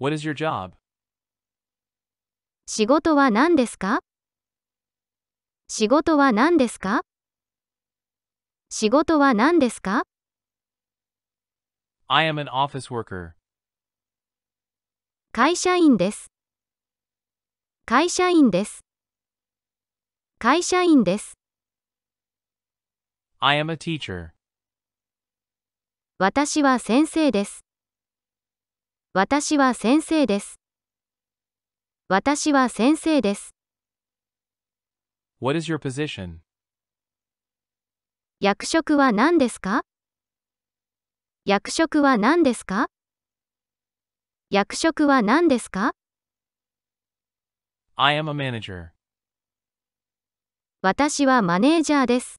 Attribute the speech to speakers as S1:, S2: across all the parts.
S1: What is your job?
S2: 仕事は何ですか仕事は何ですか仕事は何ですか
S1: I am an office worker.
S2: 会社員です。会社員です。会社員です。
S1: I am a teacher.
S2: 私は先生です。私は先生です。私は先生です。
S1: What is your position?
S2: 役職は何ですか役職は何ですか役職は何ですか
S1: I am a manager.
S2: 私はマネージャーです。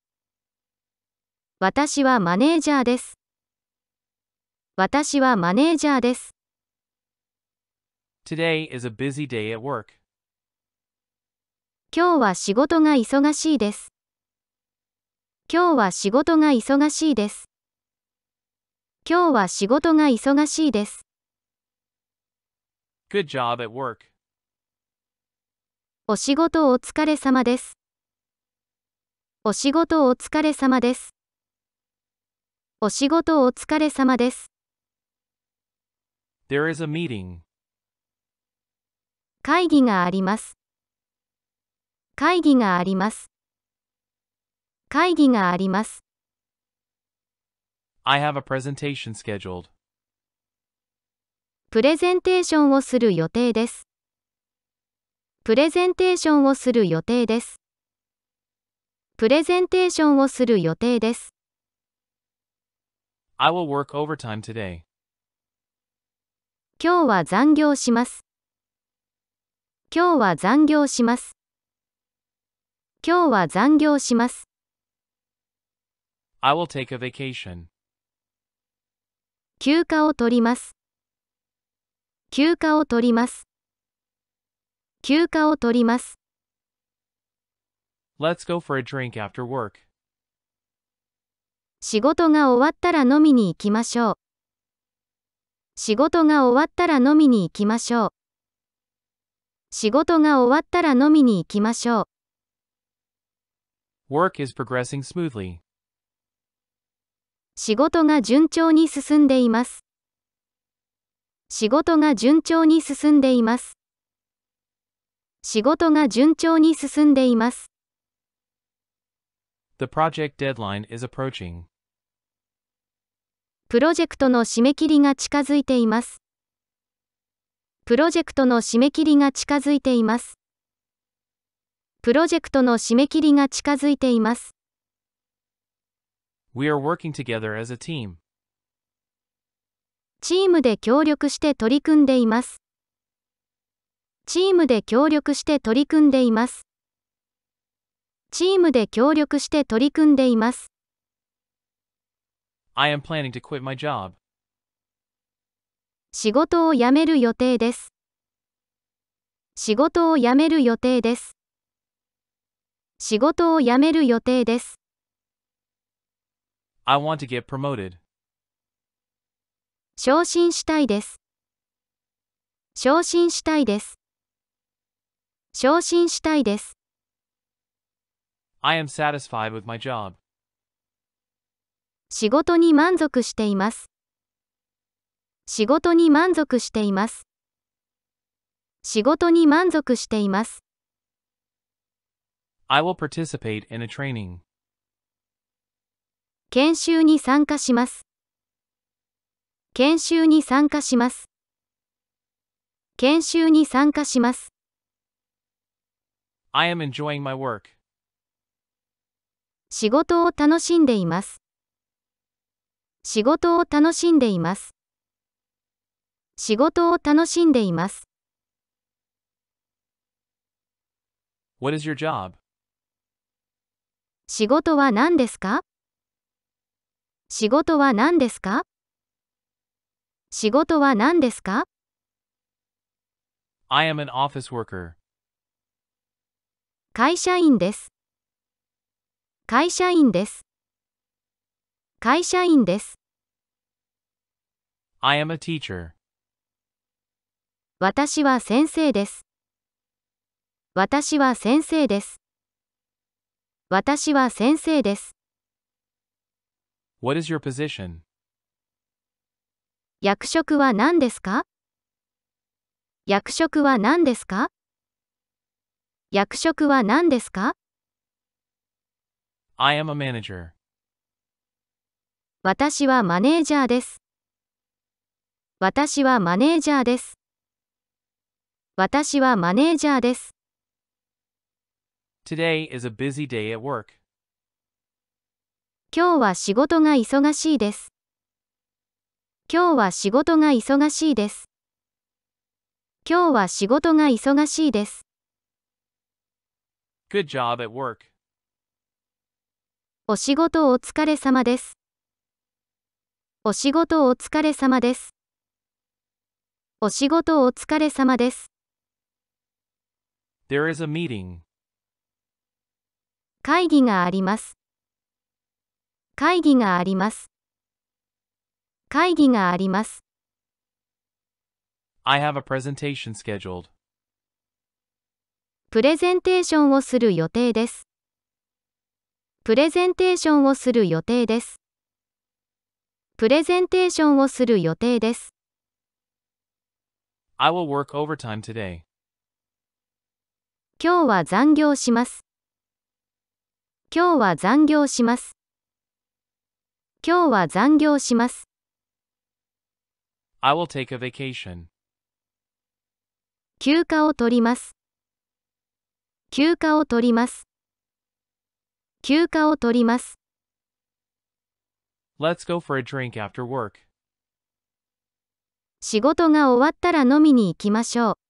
S2: 私はマネージャーです。私はマネージャーです。
S1: Today is a busy day at work.
S2: 今日は仕事が忙しいです。今日は仕事が忙しいです。今日は仕事が忙しいです。
S1: Good job at work.
S2: お仕事お疲れ様です。お仕事お疲れ様です。お仕事お疲れ様です。
S1: There is a meeting.
S2: 会議があります。会議があります。会議があります。
S1: I have a presentation scheduled.
S2: プレゼンテーションをする予定です。プレゼンテーションをする予定です。プレゼンテーションをする予定です。
S1: I will work overtime today.
S2: 今日は残業します。今日は残業します。今日は残業します。
S1: I will take a vacation.
S2: 休暇を取ります。休暇を取ります。休暇を取ります。
S1: Let's go for a drink after work.
S2: 仕事が終わったら飲みに行きましょう。仕事が終わったら飲みに行きましょう。仕事が終わったら飲みに行きましょ
S1: う。Work is progressing smoothly.
S2: 仕事が順調に進んでいます。仕事が順調に進んでいます。仕事が順調に進んでいます。
S1: The project deadline is approaching.
S2: プロジェクトの締め切りが近づいています。プロジェクトの締め切りが近づいています。プロジェクトの締め切りが近づいています。
S1: We are working together as a team.
S2: チームで協力して取り組んでいます。チームで協力して取り組んでいます。チームで協力して取り組んでいます。
S1: I am planning to quit my job.
S2: 仕事を辞める予定です。仕事を辞める予定です。仕事を辞める予定です。
S1: I want to get promoted.
S2: 昇進したいです。昇進したいです。昇進したいです。
S1: I am satisfied with my job.
S2: 仕事に満足しています。仕事に満足しています。仕事に満足しています。
S1: I will participate in a training.
S2: 研修に参加します。研修に参加します。研修に参加します。
S1: I am enjoying my work.
S2: 仕事を楽しんでいます。仕事を楽しんでいます。仕事を楽しんでいます。
S1: What is your job?
S2: 仕事は何ですか仕事は何ですか仕事は何ですか
S1: I am an office worker.
S2: 会社員です。会社員です。会社員です。
S1: I am a teacher.
S2: 私は先生です。私は先生です。私は先生です。
S1: What is your position?
S2: 役職は何ですか役職は何ですか役職は何ですか
S1: I am a manager.
S2: 私はマネージャーです。私はマネージャーです。私はマネージャーです。
S1: Today is a busy day at work.
S2: 今日は仕事が忙しいです。今日は仕事が忙しいです。今日は仕事が忙しいです。
S1: Good job at work.
S2: お仕事お疲れ様です。お仕事お疲れ様です。お仕事お疲れ様です。
S1: There is a meeting.
S2: 会議があります。会議があります。会議があります。
S1: I have a presentation scheduled.
S2: プレゼンテーションをする予定です。プレゼンテーションをする予定です。プレゼンテーションをする予定です。
S1: I will work overtime today.
S2: 今日は残業します。今日は残業します。今日は残業します。
S1: I will take a vacation.
S2: 休暇を取ります。休暇を取ります。休暇を取ります。
S1: Let's go for a drink after work.
S2: 仕事が終わったら飲みに行きましょう。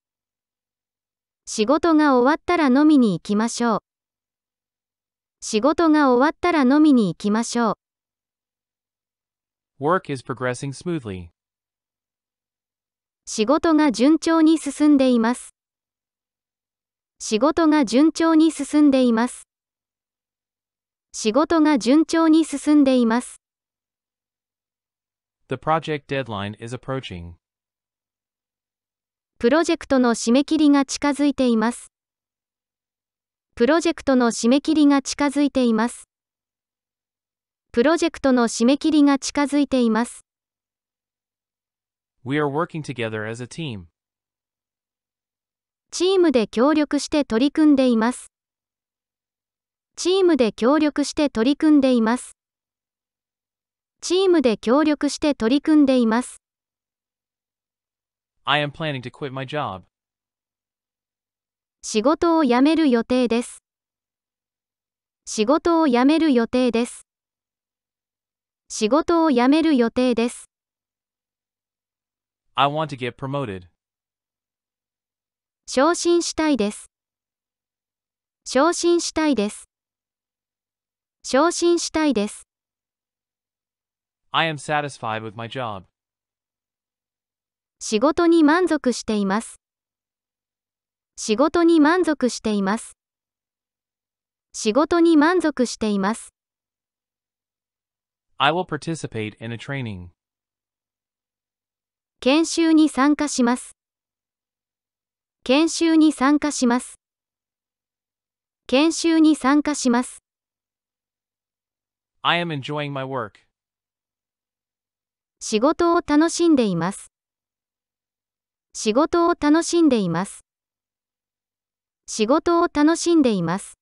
S2: 仕事が終わったら飲みに行きましょう。仕事が終わったら飲みに行きましょ
S1: う。Work is progressing smoothly.
S2: 仕事が順調に進んでいます。仕事が順調に進んでいます。仕事が順調に進んでいます。
S1: The project deadline is approaching.
S2: プロジェクトの締め切りが近づいています。プロジェクトの締め切りが近づいています。プロジェクトの締め切りが近づいています。
S1: We are working together as a team.
S2: チームで協力して取り組んでいます。チームで協力して取り組んでいます。チームで協力して取り組んでいます。
S1: I am planning to quit my job.
S2: 仕事を辞める予定です。仕事を辞める予定です。仕事を辞める予定です。
S1: I want to get promoted.
S2: 昇進したいです。昇進したいです。昇進したいです。
S1: I am satisfied with my job.
S2: 仕事に満足しています仕事に満足しています仕事に満足しています I
S1: will participate in a training
S2: 研修に参加します研修に参加します研修に参加します
S1: I am enjoying my work
S2: 仕事を楽しんでいます仕事を楽しんでいます。仕事を楽しんでいます。